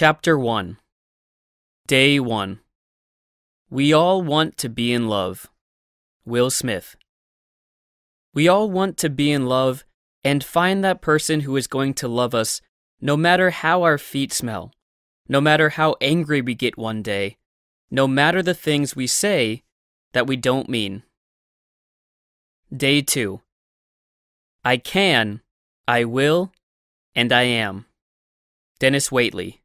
Chapter 1 Day 1 We all want to be in love. Will Smith. We all want to be in love and find that person who is going to love us no matter how our feet smell, no matter how angry we get one day, no matter the things we say that we don't mean. Day 2 I can, I will, and I am. Dennis Waitley.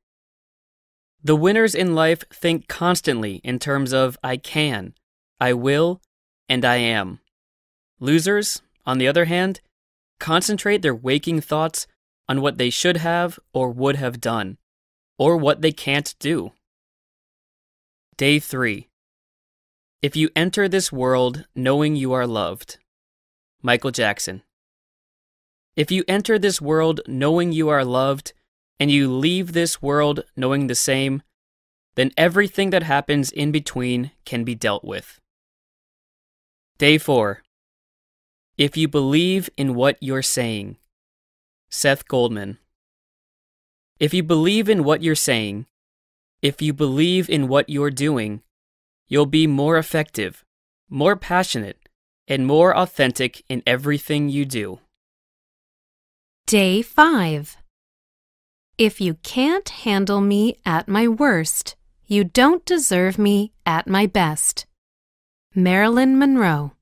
The winners in life think constantly in terms of I can, I will, and I am. Losers, on the other hand, concentrate their waking thoughts on what they should have or would have done, or what they can't do. Day 3 If you enter this world knowing you are loved. Michael Jackson. If you enter this world knowing you are loved, and you leave this world knowing the same, then everything that happens in between can be dealt with. Day 4. If you believe in what you're saying. Seth Goldman. If you believe in what you're saying, if you believe in what you're doing, you'll be more effective, more passionate, and more authentic in everything you do. Day 5 if you can't handle me at my worst, you don't deserve me at my best. Marilyn Monroe.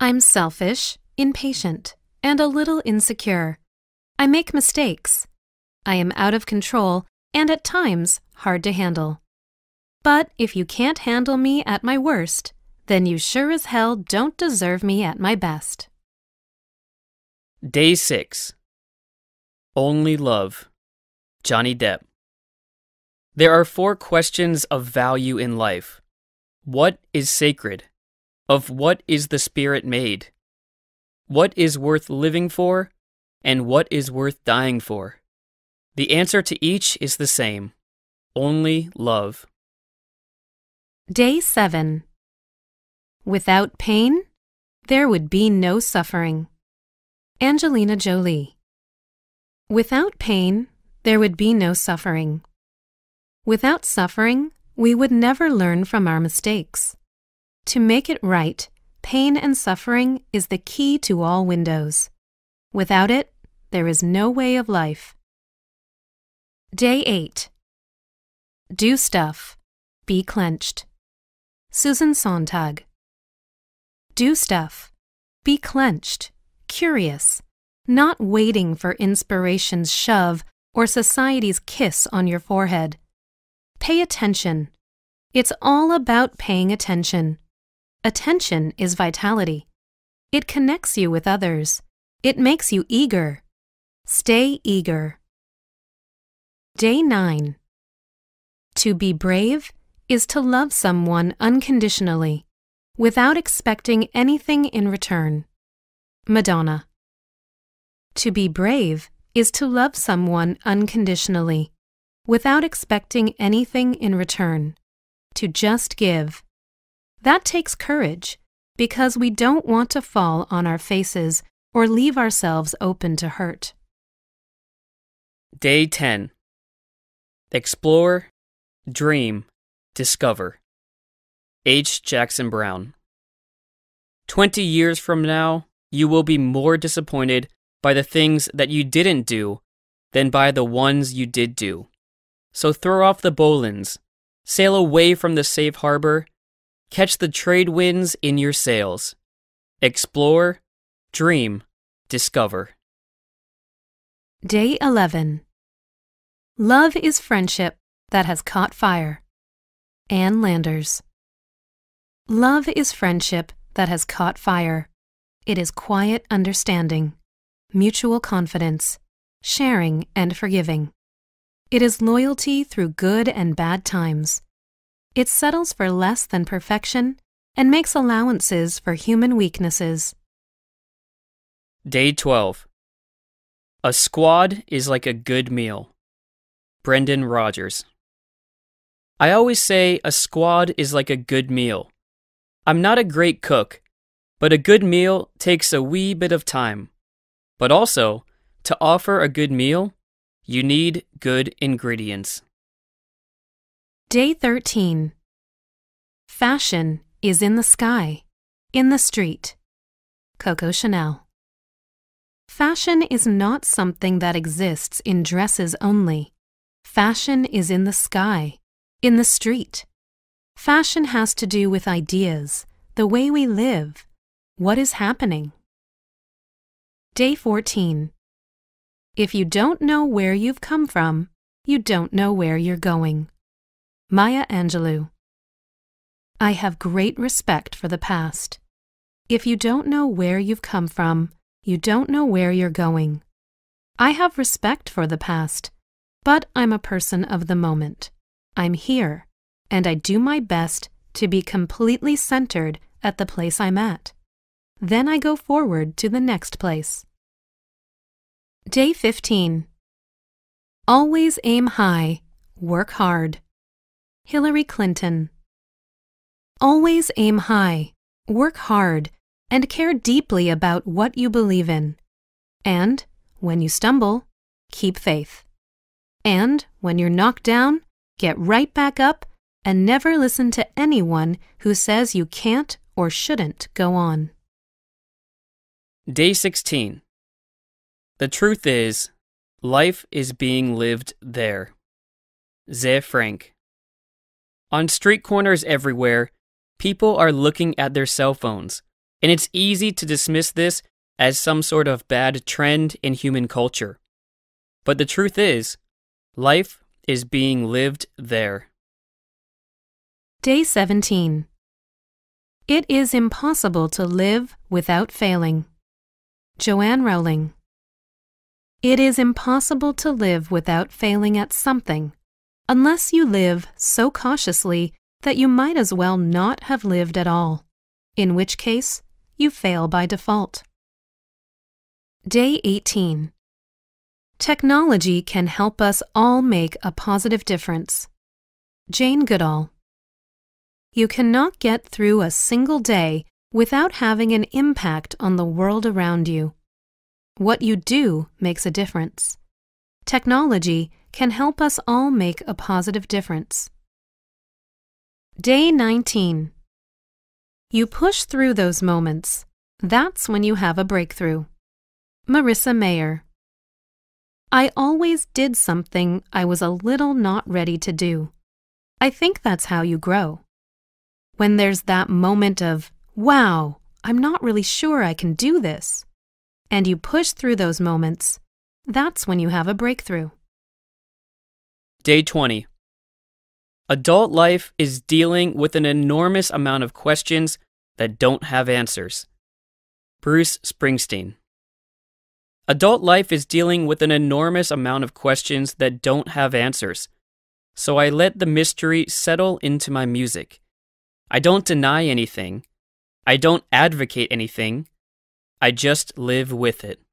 I'm selfish, impatient, and a little insecure. I make mistakes. I am out of control and at times hard to handle. But if you can't handle me at my worst, then you sure as hell don't deserve me at my best. Day 6 only Love, Johnny Depp. There are four questions of value in life What is sacred? Of what is the spirit made? What is worth living for? And what is worth dying for? The answer to each is the same only love. Day 7 Without pain, there would be no suffering. Angelina Jolie Without pain, there would be no suffering. Without suffering, we would never learn from our mistakes. To make it right, pain and suffering is the key to all windows. Without it, there is no way of life. Day 8 Do Stuff, Be Clenched. Susan Sontag. Do stuff, be clenched, curious, not waiting for inspiration's shove or society's kiss on your forehead. Pay attention. It's all about paying attention. Attention is vitality. It connects you with others. It makes you eager. Stay eager. Day 9. To be brave is to love someone unconditionally, without expecting anything in return. Madonna. To be brave is to love someone unconditionally, without expecting anything in return. To just give. That takes courage, because we don't want to fall on our faces or leave ourselves open to hurt. Day 10 Explore, Dream, Discover. H. Jackson Brown. Twenty years from now, you will be more disappointed by the things that you didn't do than by the ones you did do. So throw off the bowlines, sail away from the safe harbor, catch the trade winds in your sails, explore, dream, discover. Day 11 Love is friendship that has caught fire. Anne Landers. Love is friendship that has caught fire. It is quiet understanding mutual confidence, sharing, and forgiving. It is loyalty through good and bad times. It settles for less than perfection and makes allowances for human weaknesses. Day 12 A squad is like a good meal. Brendan Rogers. I always say a squad is like a good meal. I'm not a great cook, but a good meal takes a wee bit of time. But also, to offer a good meal, you need good ingredients. Day 13 Fashion is in the sky, in the street. Coco Chanel. Fashion is not something that exists in dresses only. Fashion is in the sky, in the street. Fashion has to do with ideas, the way we live, what is happening. Day 14. If you don't know where you've come from, you don't know where you're going. Maya Angelou. I have great respect for the past. If you don't know where you've come from, you don't know where you're going. I have respect for the past, but I'm a person of the moment. I'm here, and I do my best to be completely centered at the place I'm at. Then I go forward to the next place. Day 15. Always aim high, work hard. Hillary Clinton. Always aim high, work hard, and care deeply about what you believe in. And, when you stumble, keep faith. And, when you're knocked down, get right back up and never listen to anyone who says you can't or shouldn't go on. Day 16. The truth is, life is being lived there. Ze Frank. On street corners everywhere, people are looking at their cell phones, and it's easy to dismiss this as some sort of bad trend in human culture. But the truth is, life is being lived there. Day 17. It is impossible to live without failing. Joanne Rowling. It is impossible to live without failing at something, unless you live so cautiously that you might as well not have lived at all, in which case, you fail by default. Day 18 Technology can help us all make a positive difference. Jane Goodall. You cannot get through a single day without having an impact on the world around you. What you do makes a difference. Technology can help us all make a positive difference. Day 19. You push through those moments. That's when you have a breakthrough. Marissa Mayer. I always did something I was a little not ready to do. I think that's how you grow. When there's that moment of, wow, I'm not really sure I can do this, and you push through those moments, that's when you have a breakthrough. Day 20. Adult life is dealing with an enormous amount of questions that don't have answers. Bruce Springsteen. Adult life is dealing with an enormous amount of questions that don't have answers. So I let the mystery settle into my music. I don't deny anything. I don't advocate anything. I just live with it.